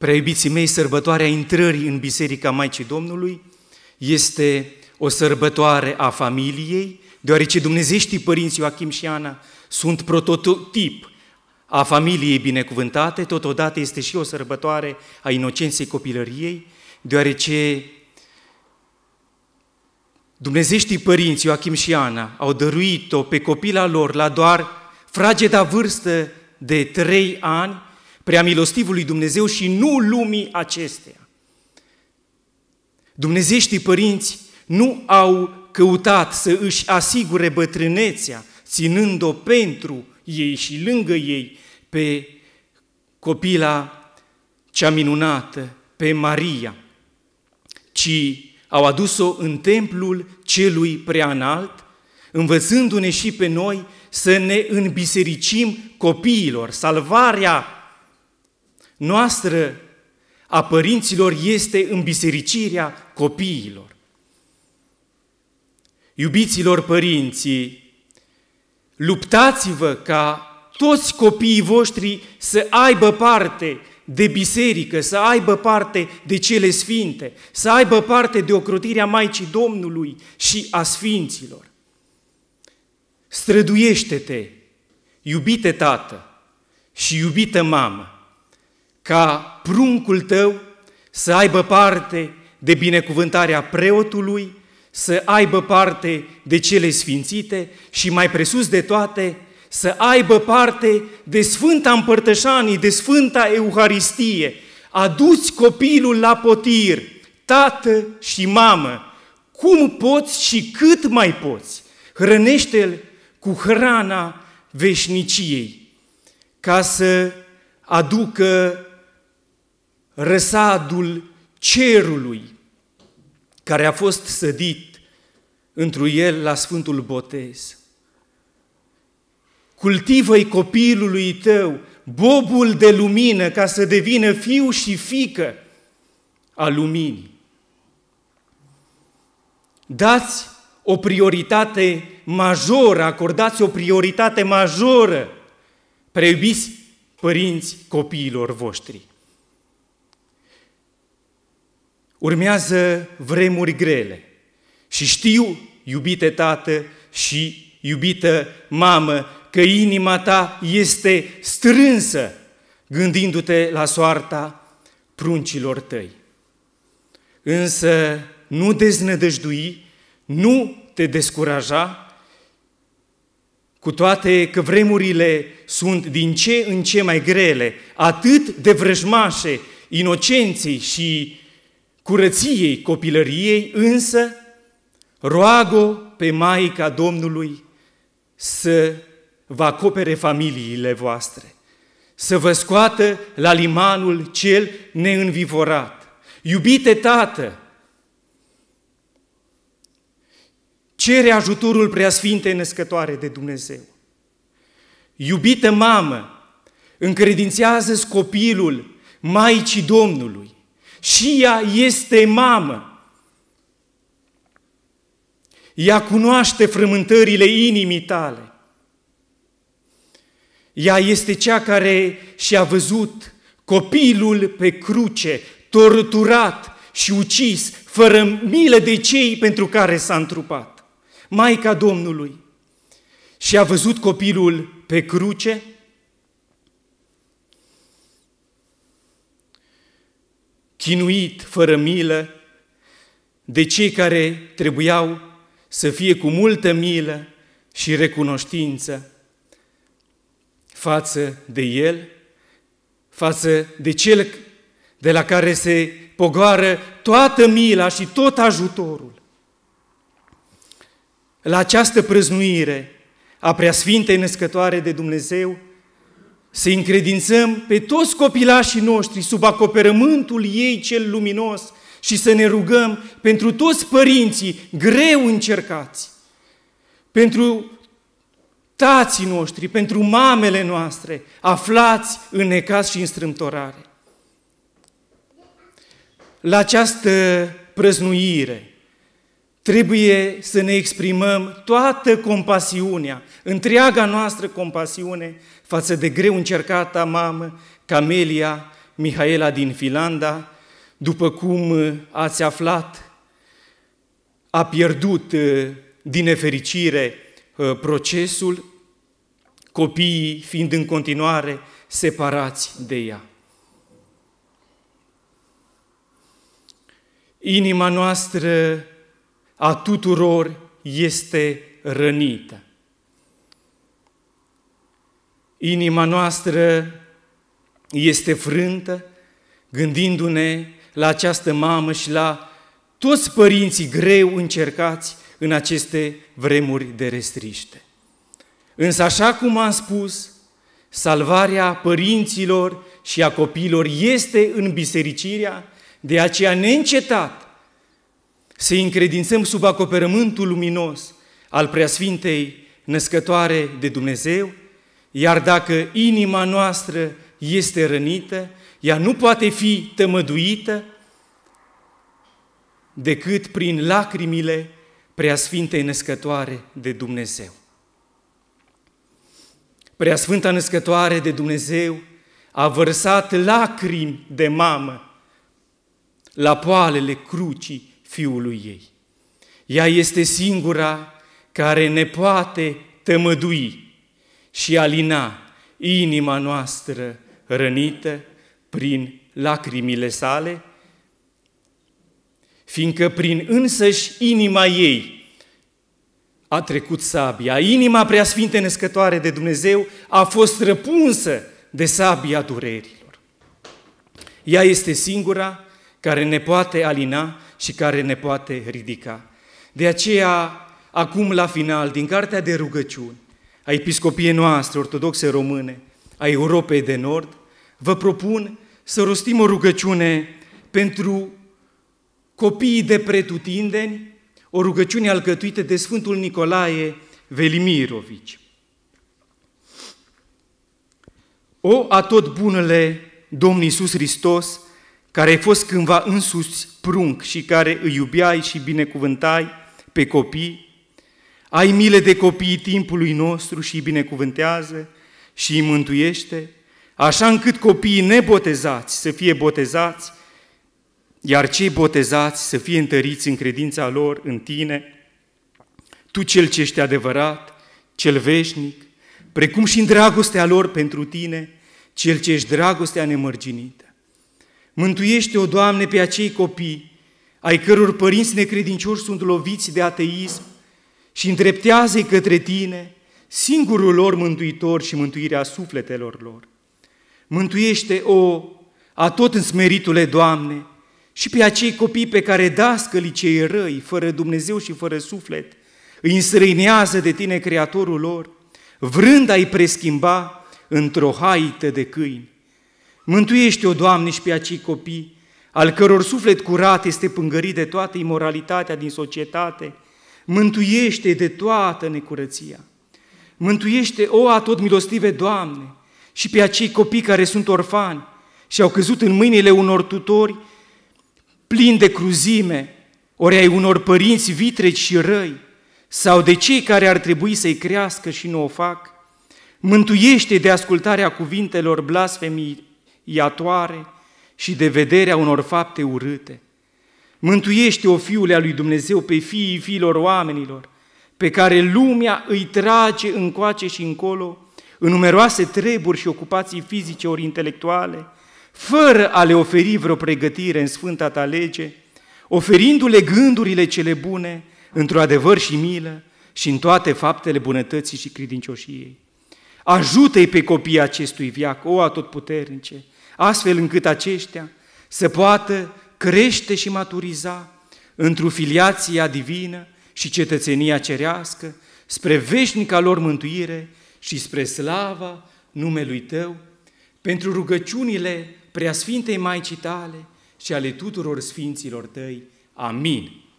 Preiubiții mei, sărbătoarea intrării în Biserica Maicii Domnului este o sărbătoare a familiei, deoarece dumnezeștii părinți Ioachim și Ana sunt prototip a familiei binecuvântate, totodată este și o sărbătoare a inocenței copilăriei, deoarece dumnezeștii părinți Ioachim și Ana au dăruit-o pe copila lor la doar frageda vârstă de trei ani prea milostivului Dumnezeu și nu lumii acesteia. Dumnezeștii părinți nu au căutat să își asigure bătrânețea, ținând-o pentru ei și lângă ei pe copila cea minunată, pe Maria, ci au adus-o în templul celui preanalt, învățându-ne și pe noi să ne înbisericim copiilor. Salvarea noastră a părinților este îmbisericirea copiilor. Iubiților părinții, luptați-vă ca toți copiii voștri să aibă parte de biserică, să aibă parte de cele sfinte, să aibă parte de ocrotirea Maicii Domnului și a sfinților. Străduiește-te, iubite tată și iubită mamă, ca pruncul tău să aibă parte de binecuvântarea preotului, să aibă parte de cele sfințite și mai presus de toate, să aibă parte de Sfânta Împărtășanii, de Sfânta Euharistie. Aduți copilul la potir, tată și mamă, cum poți și cât mai poți. Hrănește-l cu hrana veșniciei, ca să aducă răsadul cerului care a fost sădit întru el la Sfântul Botez. Cultivă-i copilului tău bobul de lumină ca să devină fiu și fică a luminii. Dați o prioritate majoră, acordați o prioritate majoră, preiubiți părinți copiilor voștri. Urmează vremuri grele și știu, iubite tată și iubită mamă, că inima ta este strânsă gândindu-te la soarta pruncilor tăi. Însă nu deznădăjdui, nu te descuraja, cu toate că vremurile sunt din ce în ce mai grele, atât de vrăjmașe, inocenții și curăției copilăriei, însă roagă pe Maica Domnului să vă acopere familiile voastre, să vă scoată la limanul cel neînvivorat. Iubite Tată, cere ajutorul preasfintei născătoare de Dumnezeu. Iubită mamă, încredințează copilul Maicii Domnului și ea este mamă. Ea cunoaște frământările inimii tale. Ea este cea care și-a văzut copilul pe cruce, torturat și ucis, fără milă de cei pentru care s-a întrupat. Maica Domnului și-a văzut copilul pe cruce, chinuit, fără milă, de cei care trebuiau să fie cu multă milă și recunoștință față de El, față de Cel de la care se pogoară toată mila și tot ajutorul. La această prăznuire a Preasfintei Născătoare de Dumnezeu, să încredințăm pe toți copilașii noștri sub acoperământul ei cel luminos și să ne rugăm pentru toți părinții greu încercați, pentru tații noștri, pentru mamele noastre, aflați în necaz și în strâmtorare. La această prăznuire, Trebuie să ne exprimăm toată compasiunea, întreaga noastră compasiune față de greu încercata mamă Camelia Mihaela din Finlanda, după cum uh, ați aflat, a pierdut uh, din nefericire uh, procesul, copiii fiind în continuare separați de ea. Inima noastră a tuturor este rănită. Inima noastră este frântă gândindu-ne la această mamă și la toți părinții greu încercați în aceste vremuri de restriște. Însă, așa cum am spus, salvarea părinților și a copiilor este în bisericirea, de aceea neîncetat să încredințăm sub acoperământul luminos al preasfintei născătoare de Dumnezeu, iar dacă inima noastră este rănită, ea nu poate fi tămăduită decât prin lacrimile preasfintei născătoare de Dumnezeu. Preasfânta născătoare de Dumnezeu a vărsat lacrimi de mamă la poalele crucii fiului ei. Ea este singura care ne poate tămădui și alina inima noastră rănită prin lacrimile sale, fiindcă prin însăși inima ei a trecut sabia. Inima preasfinte născătoare de Dumnezeu a fost răpunsă de sabia durerilor. Ea este singura care ne poate alina și care ne poate ridica. De aceea, acum la final, din cartea de rugăciuni a Episcopiei noastre ortodoxe române, a Europei de Nord, vă propun să rostim o rugăciune pentru copiii de pretutindeni, o rugăciune alcătuită de Sfântul Nicolae Velimirovici. O, a tot bunele Domn Iisus Hristos, care ai fost cândva însuți prunc și care îi iubeai și binecuvântai pe copii, ai mile de copiii timpului nostru și îi binecuvântează și îi mântuiește, așa încât copiii nebotezați să fie botezați, iar cei botezați să fie întăriți în credința lor în tine, tu cel ce ești adevărat, cel veșnic, precum și în dragostea lor pentru tine, cel ce ești dragostea nemărginită. Mântuiește-o, Doamne, pe acei copii ai căror părinți necredincioși sunt loviți de ateism și îndreptează-i către Tine, singurul lor mântuitor și mântuirea sufletelor lor. mântuiește o, a în smeritule, Doamne, și pe acei copii pe care dascăli cei răi, fără Dumnezeu și fără suflet, îi însrăinează de Tine, Creatorul lor, vrând a-i preschimba într-o haită de câini. Mântuiește-o, Doamne, și pe acei copii, al căror suflet curat este pângărit de toată imoralitatea din societate, mântuiește de toată necurăția. Mântuiește, o, atot milostive, Doamne, și pe acei copii care sunt orfani și au căzut în mâinile unor tutori plini de cruzime, ori ai unor părinți vitreci și răi, sau de cei care ar trebui să-i crească și nu o fac, mântuiește de ascultarea cuvintelor blasfemii iatoare și de vederea unor fapte urâte. Mântuiește, o Fiule a lui Dumnezeu, pe fiii fiilor oamenilor, pe care lumea îi trage încoace și încolo, în numeroase treburi și ocupații fizice ori intelectuale, fără a le oferi vreo pregătire în sfânta ta lege, oferindu-le gândurile cele bune, într-o adevăr și milă și în toate faptele bunătății și credincioșiei. Ajută-i pe copiii acestui viac, o atotputernice, astfel încât aceștia să poată crește și maturiza într-o filiația divină și cetățenia cerească, spre veșnica lor mântuire și spre slava numelui Tău, pentru rugăciunile preasfintei Maicii Tale și ale tuturor Sfinților Tăi. Amin.